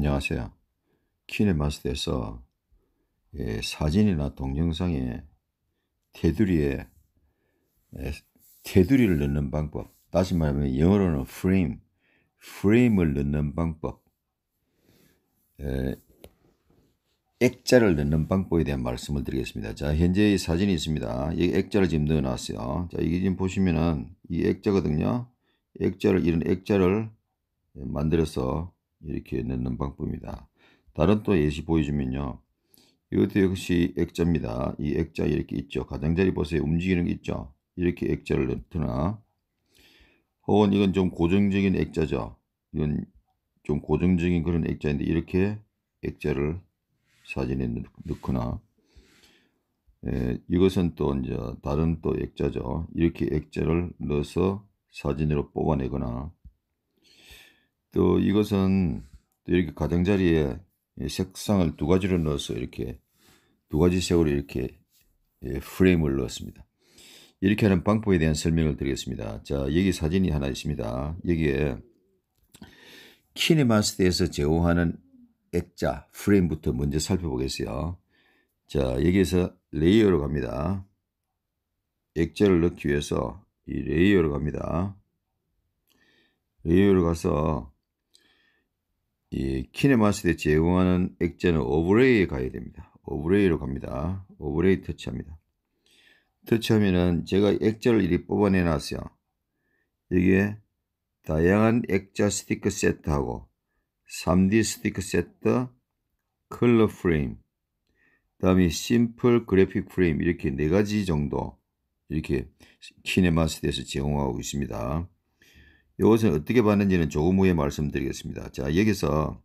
안녕하세요. 키네마스터에서 예, 사진이나 동영상에 테두리에 예, 테두리를 넣는 방법 다시 말하면 영어로는 프레임 프레임을 넣는 방법 예, 액자를 넣는 방법에 대한 말씀을 드리겠습니다. 자, 현재 이 사진이 있습니다. 이 액자를 지금 넣어 놨어요. 자, 이게 지금 보시면은 이 액자거든요. 액자를, 이런 액자를 예, 만들어서 이렇게 넣는 방법입니다. 다른 또 예시 보여주면요. 이것도 역시 액자입니다. 이 액자 이렇게 있죠. 가장자리 보세요. 움직이는 게 있죠. 이렇게 액자를 넣거나 혹은 이건 좀 고정적인 액자죠. 이건 좀 고정적인 그런 액자인데 이렇게 액자를 사진에 넣거나 예, 이것은 또 이제 다른 또 액자죠. 이렇게 액자를 넣어서 사진으로 뽑아내거나 또 이것은 또 이렇게 가장자리에 예, 색상을 두 가지로 넣어서 이렇게 두 가지 색으로 이렇게 예, 프레임을 넣었습니다. 이렇게 하는 방법에 대한 설명을 드리겠습니다. 자, 여기 사진이 하나 있습니다. 여기에 키네마스터에서 제공하는 액자 프레임부터 먼저 살펴보겠어요. 자, 여기에서 레이어로 갑니다. 액자를 넣기 위해서 이 레이어로 갑니다. 레이어로 가서 이 예, 키네마스에 제공하는 액자는 오브레이에 가야 됩니다. 오브레이로 갑니다. 오브레이 터치합니다. 터치하면은 제가 액자를 이리 뽑아내 놨어요. 여기에 다양한 액자 스티커 세트하고 3D 스티커 세트, 컬러 프레임, 다음에 심플 그래픽 프레임 이렇게 네 가지 정도 이렇게 키네마스에서 제공하고 있습니다. 이것은 어떻게 봤는지는 조금 후에 말씀드리겠습니다. 자, 여기서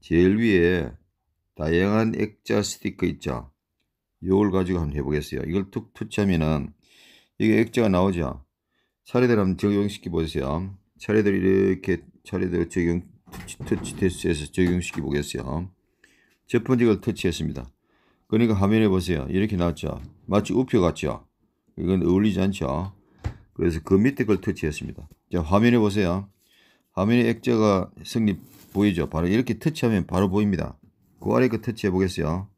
제일 위에 다양한 액자 스티커 있죠. 요걸 가지고 한번 해보겠어요. 이걸 툭 투치하면은 이게 액자가 나오죠. 차례대로 한번 적용시켜 보세요. 차례대로 이렇게 차례대로 적용 터치, 터치 테스트에서 적용시켜 보겠어요. 첫 번째 걸 터치했습니다. 그러니까 화면에 보세요. 이렇게 나왔죠. 마치 우표 같죠. 이건 어울리지 않죠. 그래서 그 밑에 걸 터치했습니다. 자, 화면에 보세요. 화면에 액자가 성립 보이죠? 바로 이렇게 터치하면 바로 보입니다. 그 아래 거 터치해 보겠어요.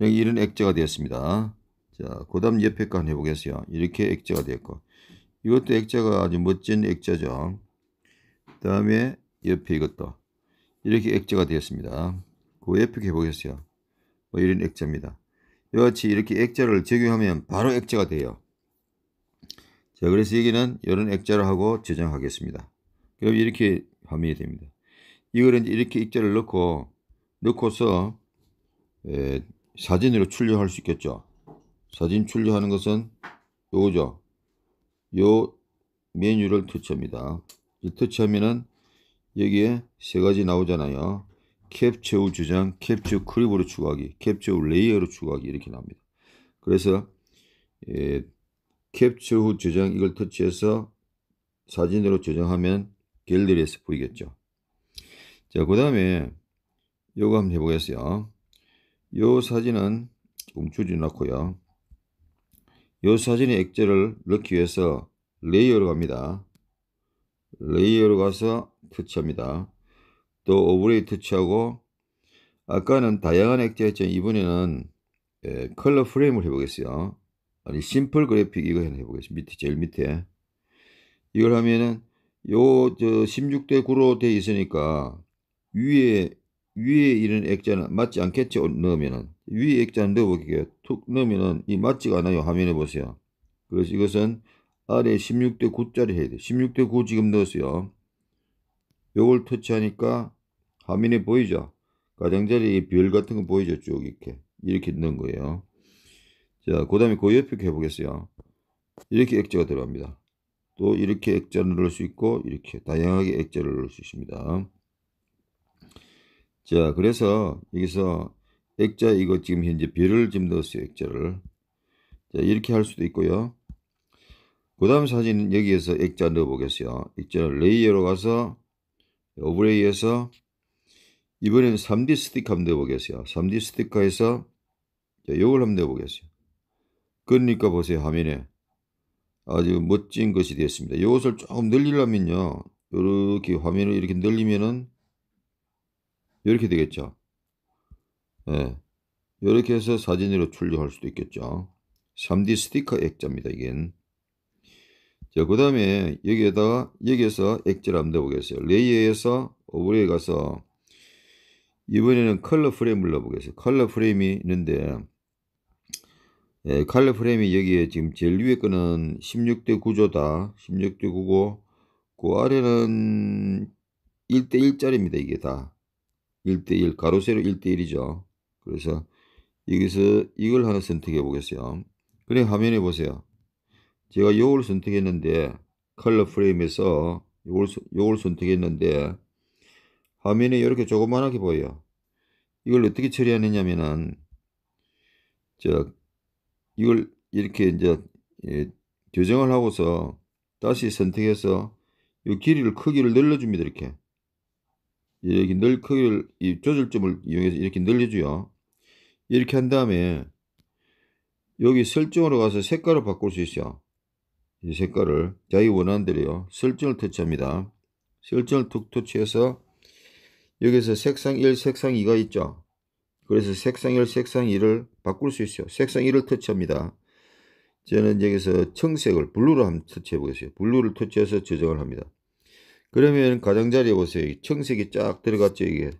이런 액자가 되었습니다. 자, 그 다음 옆에 거 한번 해보겠어요. 이렇게 액자가 되었고. 이것도 액자가 아주 멋진 액자죠. 그 다음에 옆에 이것도. 이렇게 액자가 되었습니다. 그 옆에 해보겠어요. 뭐 이런 액자입니다. 이와 같이 이렇게 액자를 적용하면 바로 액자가 돼요. 자, 그래서 여기는 이런 액자를 하고 저장하겠습니다. 그럼 이렇게 화면이 됩니다. 이거는 이렇게 액자를 넣고, 넣고서, 에, 사진으로 출력할 수 있겠죠. 사진 출력하는 것은 요거죠. 요 메뉴를 터치합니다. 이 터치하면은 여기에 세 가지 나오잖아요. 캡처 우 주장, 캡처 크립으로 추가하기, 캡처 우 레이어로 추가하기 이렇게 나옵니다. 그래서 예, 캡처 후 저장 이걸 터치해서 사진으로 저장하면 갤러리에서 보이겠죠. 자, 그 다음에 요거 한번 해보겠어요. 요 사진은 조금 줄여놓고요. 요 사진의 액자를 넣기 위해서 레이어로 갑니다. 레이어로 가서 터치합니다. 또 오브레이 터치하고 아까는 다양한 액자였지만 이번에는 예, 컬러 프레임을 해보겠어요. 아니 심플 그래픽 이거 해보겠습니다. 밑에 제일 밑에 이걸 하면은 요저 16대 9로 돼 있으니까 위에 위에 이런 액자는 맞지 않겠죠 넣으면은 위에 액자는 넣어볼게요. 툭 넣으면은 이 맞지가 않아요. 화면에 보세요. 그래서 이것은 아래 16대 9짜리 해야 돼. 요 16대 9 지금 넣었어요. 요걸 터치하니까 화면에 보이죠? 가장자리에 별 같은 거 보이죠? 쭉 이렇게. 이렇게 넣은 거예요. 자, 그 다음에 그 옆에 해보겠어요. 이렇게 액자가 들어갑니다. 또 이렇게 액자를 넣을 수 있고 이렇게 다양하게 액자를 넣을 수 있습니다. 자, 그래서 여기서 액자 이거 지금 현재 별을 지금 넣었어요. 액자를. 자, 이렇게 할 수도 있고요. 그 다음 사진은 여기에서 액자 넣어보겠어요. 액자 를 레이어로 가서 오브레이에서 이번에는 3D 스티커 한번 넣어보겠어요. 3D 스티커에서 요걸 한번 넣어보겠어요. 그러니까 보세요 화면에 아주 멋진 것이 되었습니다. 이것을 조금 늘리려면요. 이렇게 화면을 이렇게 늘리면은 이렇게 되겠죠. 예. 이렇게 해서 사진으로 출력할 수도 있겠죠. 3D 스티커 액자입니다. 이건 자, 그 다음에 여기에다가 여기에서 액자를 한번 넣어보겠어요. 레이에서 오브레에 가서 이번에는 컬러 프레임을 넣어보겠어요. 컬러 프레임이 있는데 예, 칼레 프레임이 여기에 지금 제일 위에 거는 16대 9조다. 16대 9고 그 아래는 1대 1짜리입니다. 이게 다. 1대 1 가로세로 1대 1이죠. 그래서 여기서 이걸 하나 선택해 보겠어요. 그래 화면에 보세요. 제가 요걸 선택했는데 컬러 프레임에서 요걸, 요걸 선택했는데 화면에 이렇게 조그만하게 보여요. 이걸 어떻게 처리하느냐면은 이걸 이렇게 이제 예, 교정을 하고서 다시 선택해서 이 길이를 크기를 늘려줍니다 이렇게 여기 늘 크기를 이 조절점을 이용해서 이렇게 늘려줘요 이렇게 한 다음에 여기 설정으로 가서 색깔을 바꿀 수 있어요 이 색깔을 자기 원하는 대로요 설정을 터치합니다 설정을 툭 터치해서 여기서 색상 1 색상 2가 있죠 그래서 색상 1, 색상 2를 바꿀 수 있어요. 색상 1을 터치합니다. 저는 여기서 청색을 블루로 한번 터치해 보겠습니다. 블루를 터치해서 저장을 합니다. 그러면 가장자리에 보세요. 청색이 쫙 들어갔죠. 이게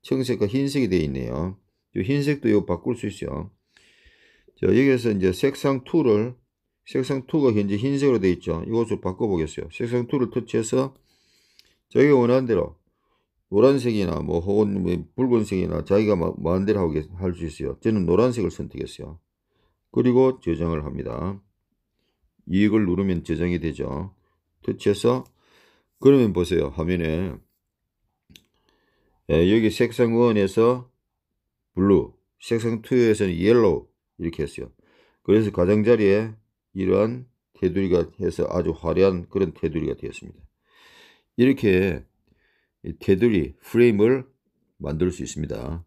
청색과 흰색이 되어 있네요. 흰색도 이거 바꿀 수 있어요. 자, 여기서 에 이제 색상 2를 색상 2가 현재 흰색으로 되어 있죠. 이것을 바꿔 보겠어요. 색상 2를 터치해서 저게 원하는 대로 노란색이나 뭐 혹은 뭐 붉은색이나 자기가 마음대로 하게 할 수 있어요. 저는 노란색을 선택했어요. 그리고 저장을 합니다. 이익을 누르면 저장이 되죠. 터치해서 그러면 보세요. 화면에 예, 여기 색상 1에서 블루, 색상 2에서는 옐로우 이렇게 했어요. 그래서 가장자리에 이러한 테두리가 해서 아주 화려한 그런 테두리가 되었습니다. 이렇게 테두리, 프레임을 만들 수 있습니다.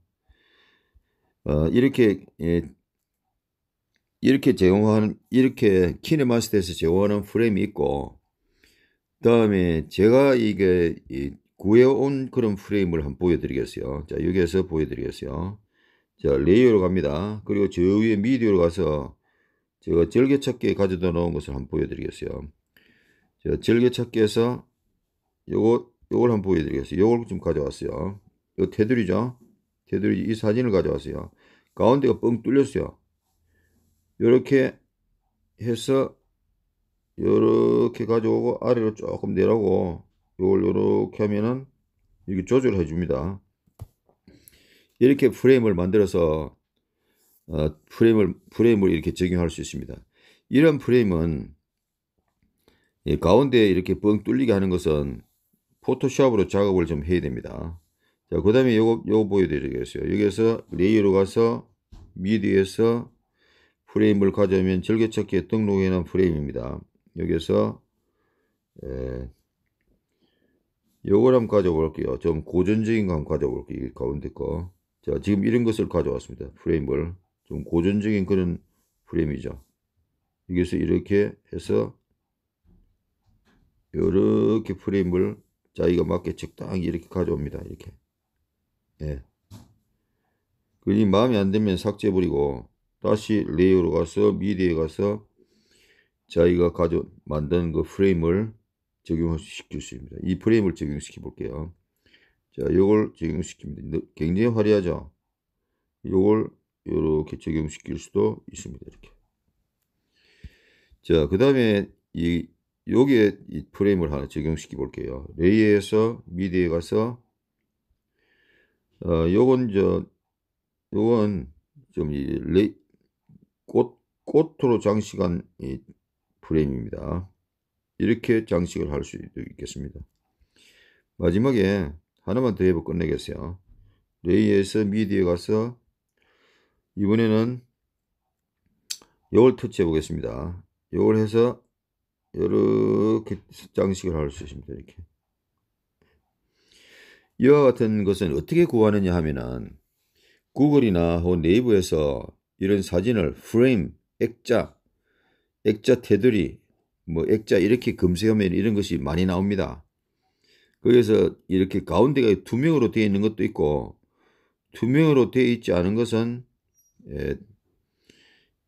어, 이렇게 예, 이렇게 제공하는 이렇게 키네마스터에서 제공하는 프레임이 있고 다음에 제가 이게 구해온 그런 프레임을 한번 보여드리겠어요. 자 여기에서 보여드리겠어요. 자 레이어로 갑니다. 그리고 저 위에 미디어로 가서 제가 절개찾기에 가져다 놓은 것을 한번 보여드리겠어요. 자 절개찾기에서 요거 요걸 한번 보여드리겠습니다. 요걸 좀 가져왔어요. 요 테두리죠. 테두리 이 사진을 가져왔어요. 가운데가 뻥 뚫렸어요. 요렇게 해서 요렇게 가져오고 아래로 조금 내라고 요걸 요렇게 하면은 이렇게 조절해 줍니다. 이렇게 프레임을 만들어서 어, 프레임을 프레임을 이렇게 적용할 수 있습니다. 이런 프레임은 예, 가운데 이렇게 뻥 뚫리게 하는 것은 포토샵으로 작업을 좀 해야 됩니다. 자, 그 다음에 요거, 요거 보여드리겠어요. 여기에서 레이어로 가서 미디에서 프레임을 가져오면 즐겨찾기에 등록해 놓은 프레임입니다. 여기에서 예, 요걸 한번 가져볼게요. 좀 고전적인 거 한번 가져볼게요. 가운데 거. 자, 지금 이런 것을 가져왔습니다. 프레임을. 좀 고전적인 그런 프레임이죠. 여기서 이렇게 해서 이렇게 프레임을 자 이거 맞게 적당히 이렇게 가져옵니다 이렇게 예. 그리 마음에 안 들면 삭제해 버리고 다시 레이어로 가서 미디에 가서 자기가 가져 만든 그 프레임을 적용시킬 수 있습니다. 이 프레임을 적용시켜 볼게요. 자, 요걸 적용시킵니다. 굉장히 화려하죠. 요걸 이렇게 적용시킬 수도 있습니다. 이렇게. 자, 그 다음에 이 여기에 이 프레임을 하나 적용시켜 볼게요. 레이에서 미디에 가서 어, 요건 저 요건 좀 이 레이 꽃 꽃으로 장식한 이 프레임입니다. 이렇게 장식을 할 수 있겠습니다. 마지막에 하나만 더 해보 끝내겠어요. 레이에서 미디에 가서 이번에는 요걸 터치해 보겠습니다. 요걸 해서 이렇게 장식을 할 수 있습니다. 이렇게. 이와 같은 것은 어떻게 구하느냐 하면은 구글이나 혹은 네이버에서 이런 사진을 프레임, 액자, 액자 테두리, 뭐 액자 이렇게 검색하면 이런 것이 많이 나옵니다. 거기에서 이렇게 가운데가 투명으로 되어 있는 것도 있고 투명으로 되어 있지 않은 것은 예,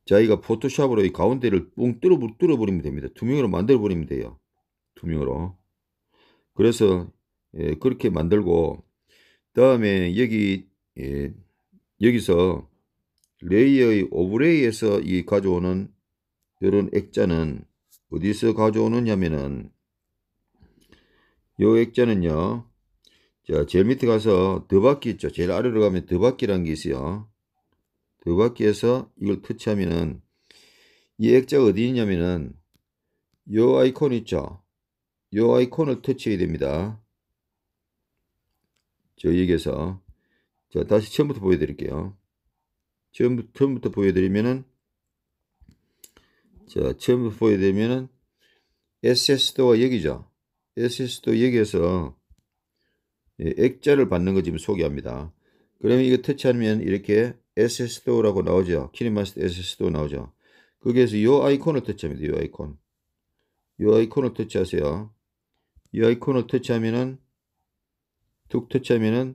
자, 기가 포토샵으로 이 가운데를 뿡 뚫어, 뚫어버리면 됩니다. 투명으로 만들어버리면 돼요. 투명으로. 그래서, 예, 그렇게 만들고, 다음에 여기, 예, 여기서 레이어의 오브레이에서 이 가져오는 이런 액자는 어디서 가져오느냐면은 요 액자는요. 자, 제일 밑에 가서 더바퀴 있죠. 제일 아래로 가면 더바퀴라는 게 있어요. 돌받기에서 이걸 터치하면은 이 액자가 어디 있냐면은 요 아이콘 있죠? 요 아이콘을 터치해야 됩니다. 저기에서 여자 다시 처음부터 보여드릴게요. 처음부터, 처음부터 보여드리면은 자 처음부터 보여드리면은 SS도가 여기죠. SS도 여기에서 액자를 받는 거 지금 소개합니다. 그러면 이거 터치하면 이렇게 SS도라고 나오죠. 키네마스터 SS도 나오죠. 거기에서 요 아이콘을 터치합니다. 요 아이콘. 요 아이콘을 터치하세요. 이 아이콘을 터치하면은 툭 터치하면은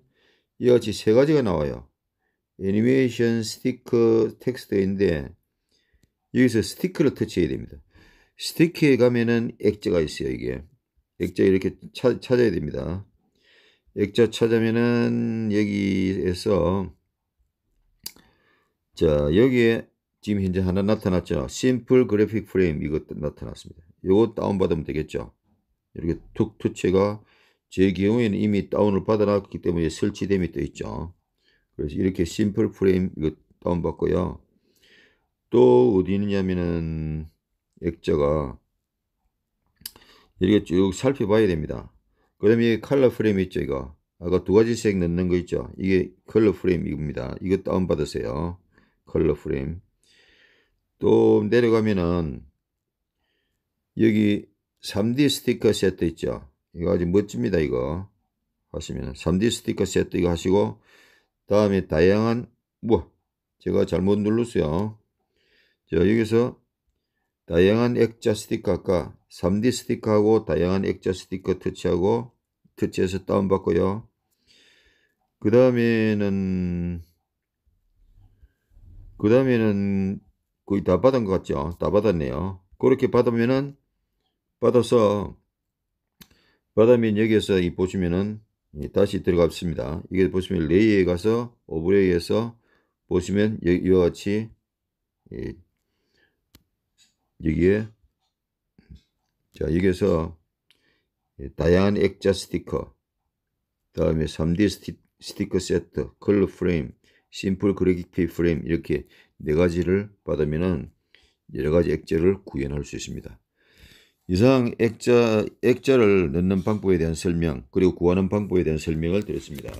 이와 같이 세 가지가 나와요. 애니메이션 스티커 텍스트인데 여기서 스티커를 터치해야 됩니다. 스티커에 가면은 액자가 있어요. 이게 액자 이렇게 찾, 찾아야 됩니다. 액자 찾으면은 여기에서 자, 여기에 지금 현재 하나 나타났죠. 심플 그래픽 프레임 이것도 나타났습니다. 요거 다운받으면 되겠죠. 이렇게 툭 투체가 제 경우에는 이미 다운을 받아놨기 때문에 설치됨이 또 있죠. 그래서 이렇게 심플 프레임 이거 다운받고요. 또 어디 있느냐면은 액자가 이렇게 쭉 살펴봐야 됩니다. 그 다음에 컬러 프레임 있죠 이거 아까 두 가지 색 넣는 거 있죠 이게 컬러 프레임 이겁니다 이거 다운받으세요 컬러 프레임 또 내려가면은 여기 3D 스티커 세트 있죠 이거 아주 멋집니다 이거 하시면 3D 스티커 세트 이거 하시고 다음에 다양한 뭐 제가 잘못 눌렀어요 자 여기서 다양한 액자 스티커 아까 3D 스티커하고 다양한 액자 스티커 터치하고 터치해서 다운받고요 그 다음에는 그 다음에는 거의 다 받은 것 같죠 다 받았네요 그렇게 받으면은 받아서 받으면 여기에서 이 보시면은 예, 다시 들어갑습니다 이게 보시면 레이에 가서 오브레이에서 보시면 이와 같이 예, 여기에 자 여기에서 예, 다양한 액자 스티커 다음에 3D 스티커 세트, 컬러 프레임 심플 그래픽 페이 프레임 이렇게 네 가지를 받으면은 여러 가지 액자를 구현할 수 있습니다. 이상 액자 액자를 넣는 방법에 대한 설명 그리고 구하는 방법에 대한 설명을 드렸습니다.